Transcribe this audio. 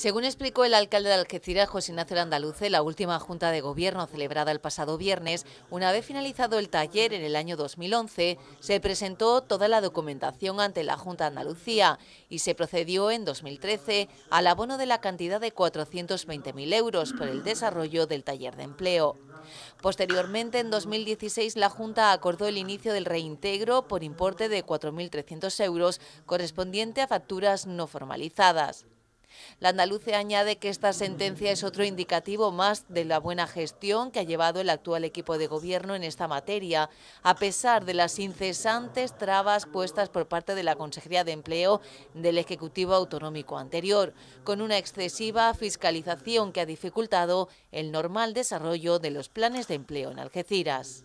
Según explicó el alcalde de Algeciras, José Ignacio en la última junta de gobierno celebrada el pasado viernes, una vez finalizado el taller en el año 2011, se presentó toda la documentación ante la Junta de Andalucía y se procedió en 2013 al abono de la cantidad de 420.000 euros por el desarrollo del taller de empleo. Posteriormente, en 2016, la Junta acordó el inicio del reintegro por importe de 4.300 euros correspondiente a facturas no formalizadas. La andaluce añade que esta sentencia es otro indicativo más de la buena gestión que ha llevado el actual equipo de gobierno en esta materia, a pesar de las incesantes trabas puestas por parte de la Consejería de Empleo del Ejecutivo Autonómico anterior, con una excesiva fiscalización que ha dificultado el normal desarrollo de los planes de empleo en Algeciras.